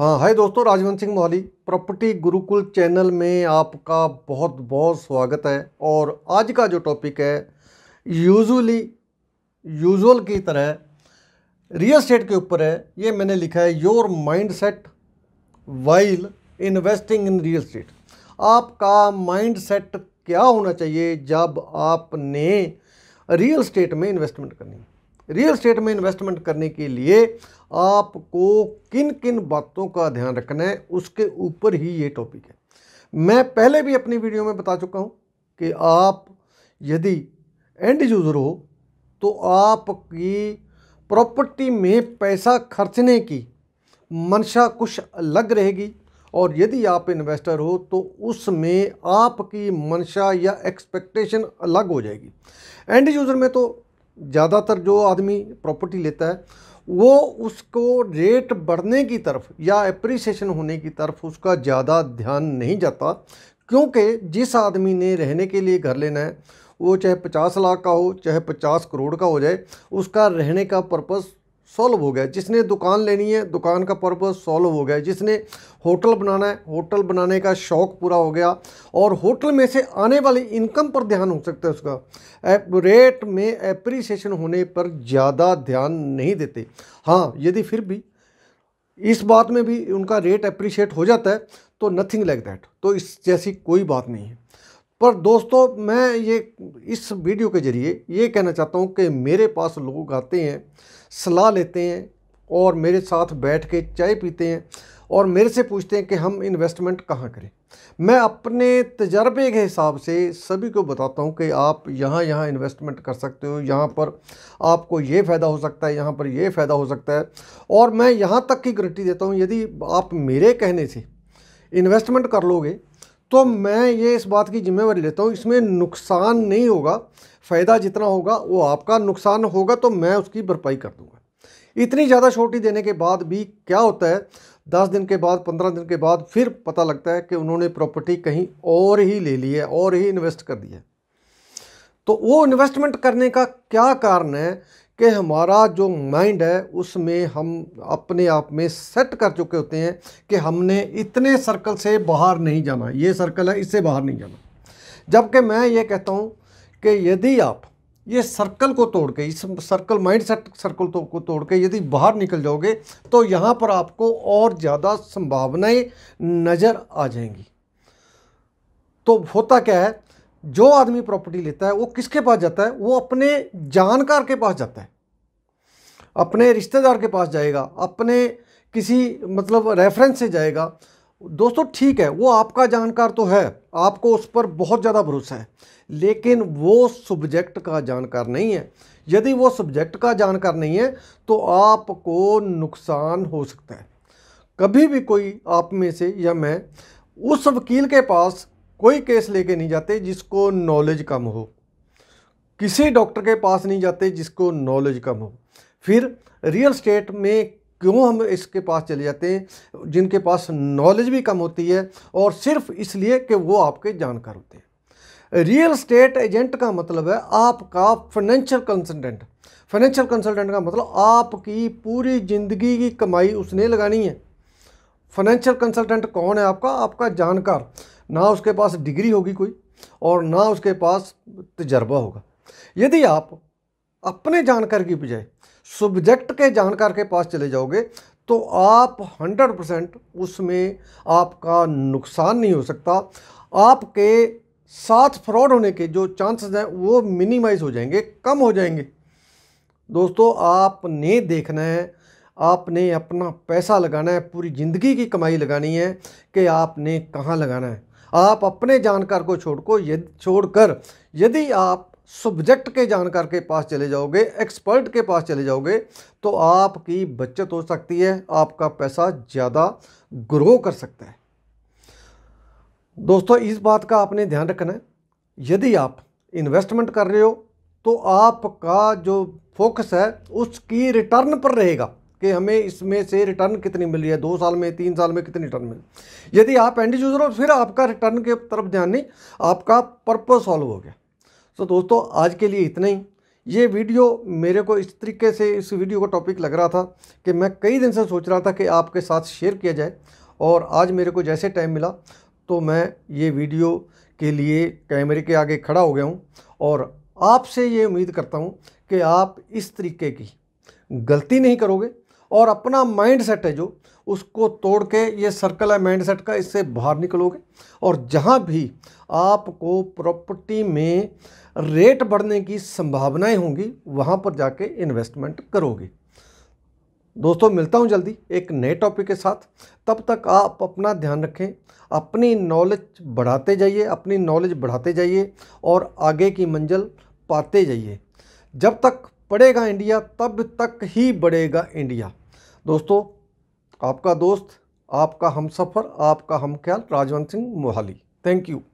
हाँ, हाय दोस्तों Rajwant Singh Mohali property Gurukul channel में आपका बहुत बहुत स्वागत है और आज का जो टॉपिक है यूजुअली यूजुअल की तरह रियल स्टेट के ऊपर है ये मैंने लिखा है your mind set while investing in real estate आपका माइंड सेट क्या होना चाहिए जब आपने रियल स्टेट में इन्वेस्टमेंट करनी रियल स्टेट में इन्वेस्टमेंट करने के लिए आपको किन किन बातों का ध्यान रखना है उसके ऊपर ही ये टॉपिक है मैं पहले भी अपनी वीडियो में बता चुका हूँ कि आप यदि एंड यूज़र हो तो आपकी प्रॉपर्टी में पैसा खर्चने की मंशा कुछ अलग रहेगी और यदि आप इन्वेस्टर हो तो उसमें आपकी मंशा या एक्सपेक्टेशन अलग हो जाएगी एंड यूज़र में तो ज़्यादातर जो आदमी प्रॉपर्टी लेता है वो उसको रेट बढ़ने की तरफ या एप्रिसिएशन होने की तरफ उसका ज़्यादा ध्यान नहीं जाता क्योंकि जिस आदमी ने रहने के लिए घर लेना है वो चाहे पचास लाख का हो चाहे पचास करोड़ का हो जाए उसका रहने का पर्पज़ सॉल्व हो गया जिसने दुकान लेनी है दुकान का पर्पज़ सॉल्व हो गया जिसने होटल बनाना है होटल बनाने का शौक़ पूरा हो गया और होटल में से आने वाली इनकम पर ध्यान हो सकता है उसका रेट में एप्रिसिएशन होने पर ज़्यादा ध्यान नहीं देते हाँ यदि फिर भी इस बात में भी उनका रेट अप्रिशिएट हो जाता है तो नथिंग लाइक दैट तो इस जैसी कोई बात नहीं है पर दोस्तों मैं ये इस वीडियो के ज़रिए ये कहना चाहता हूँ कि मेरे पास लोग आते हैं सलाह लेते हैं और मेरे साथ बैठ के चाय पीते हैं और मेरे से पूछते हैं कि हम इन्वेस्टमेंट कहाँ करें मैं अपने तजर्बे के हिसाब से सभी को बताता हूँ कि आप यहाँ यहाँ इन्वेस्टमेंट कर सकते हो यहाँ पर आपको ये फ़ायदा हो सकता है यहाँ पर ये फ़ायदा हो सकता है और मैं यहाँ तक की गारंटी देता हूँ यदि आप मेरे कहने से इन्वेस्टमेंट कर लोगे तो मैं ये इस बात की जिम्मेवारी लेता हूँ इसमें नुकसान नहीं होगा फ़ायदा जितना होगा वो आपका नुकसान होगा तो मैं उसकी भरपाई कर दूँगा इतनी ज़्यादा छोटी देने के बाद भी क्या होता है दस दिन के बाद पंद्रह दिन के बाद फिर पता लगता है कि उन्होंने प्रॉपर्टी कहीं और ही ले ली है और ही इन्वेस्ट कर दी है तो वो इन्वेस्टमेंट करने का क्या कारण है कि हमारा जो माइंड है उसमें हम अपने आप में सेट कर चुके होते हैं कि हमने इतने सर्कल से बाहर नहीं जाना ये सर्कल है इससे बाहर नहीं जाना जबकि मैं ये कहता हूँ कि यदि आप ये सर्कल को तोड़ के इस सर्कल माइंड सेट सर्कल तो, को तोड़ के यदि बाहर निकल जाओगे तो यहाँ पर आपको और ज़्यादा संभावनाएँ नज़र आ जाएंगी तो होता क्या है जो आदमी प्रॉपर्टी लेता है वो किसके पास जाता है वो अपने जानकार के पास जाता है अपने रिश्तेदार के पास जाएगा अपने किसी मतलब रेफरेंस से जाएगा दोस्तों ठीक है वो आपका जानकार तो है आपको उस पर बहुत ज़्यादा भरोसा है लेकिन वो सब्जेक्ट का जानकार नहीं है यदि वो सब्जेक्ट का जानकार नहीं है तो आपको नुकसान हो सकता है कभी भी कोई आप में से या मैं उस वकील के पास कोई केस लेके नहीं जाते जिसको नॉलेज कम हो किसी डॉक्टर के पास नहीं जाते जिसको नॉलेज कम हो फिर रियल स्टेट में क्यों हम इसके पास चले जाते हैं जिनके पास नॉलेज भी कम होती है और सिर्फ इसलिए कि वो आपके जानकार होते हैं रियल स्टेट एजेंट का मतलब है आपका फाइनेंशियल कंसल्टेंट फाइनेंशियल कंसल्टेंट का मतलब आपकी पूरी ज़िंदगी की कमाई उसने लगानी है फाइनेंशियल कंसल्टेंट कौन है आपका आपका जानकार ना उसके पास डिग्री होगी कोई और ना उसके पास तजर्बा होगा यदि आप अपने जानकार की बजाय सब्जेक्ट के जानकार के पास चले जाओगे तो आप 100 परसेंट उसमें आपका नुकसान नहीं हो सकता आपके साथ फ्रॉड होने के जो चांसेस हैं वो मिनिमाइज हो जाएंगे कम हो जाएंगे दोस्तों आपने देखना है आपने अपना पैसा लगाना है पूरी ज़िंदगी की कमाई लगानी है कि आपने कहाँ लगाना है आप अपने जानकार को छोड़ को यदि छोड़कर यदि आप सब्जेक्ट के जानकार के पास चले जाओगे एक्सपर्ट के पास चले जाओगे तो आपकी बचत हो सकती है आपका पैसा ज़्यादा ग्रो कर सकता है दोस्तों इस बात का आपने ध्यान रखना है यदि आप इन्वेस्टमेंट कर रहे हो तो आपका जो फोकस है उसकी रिटर्न पर रहेगा कि हमें इसमें से रिटर्न कितनी मिल रही है दो साल में तीन साल में कितनी रिटर्न मिल यदि आप एंड यूज़र हो फिर आपका रिटर्न के तरफ ध्यान नहीं आपका पर्पज़ सॉल्व हो गया तो दोस्तों आज के लिए इतना ही ये वीडियो मेरे को इस तरीके से इस वीडियो का टॉपिक लग रहा था कि मैं कई दिन से सोच रहा था कि आपके साथ शेयर किया जाए और आज मेरे को जैसे टाइम मिला तो मैं ये वीडियो के लिए कैमरे के आगे खड़ा हो गया हूँ और आपसे ये उम्मीद करता हूँ कि आप इस तरीके की गलती नहीं करोगे और अपना माइंड सेट है जो उसको तोड़ के ये सर्कल है माइंड सेट का इससे बाहर निकलोगे और जहाँ भी आपको प्रॉपर्टी में रेट बढ़ने की संभावनाएं होंगी वहाँ पर जाके इन्वेस्टमेंट करोगे दोस्तों मिलता हूँ जल्दी एक नए टॉपिक के साथ तब तक आप अपना ध्यान रखें अपनी नॉलेज बढ़ाते जाइए अपनी नॉलेज बढ़ाते जाइए और आगे की मंजिल पाते जाइए जब तक पढ़ेगा इंडिया तब तक ही बढ़ेगा इंडिया दोस्तों आपका दोस्त आपका हम सफ़र आपका हम ख्याल राजवंत सिंह मोहाली थैंक यू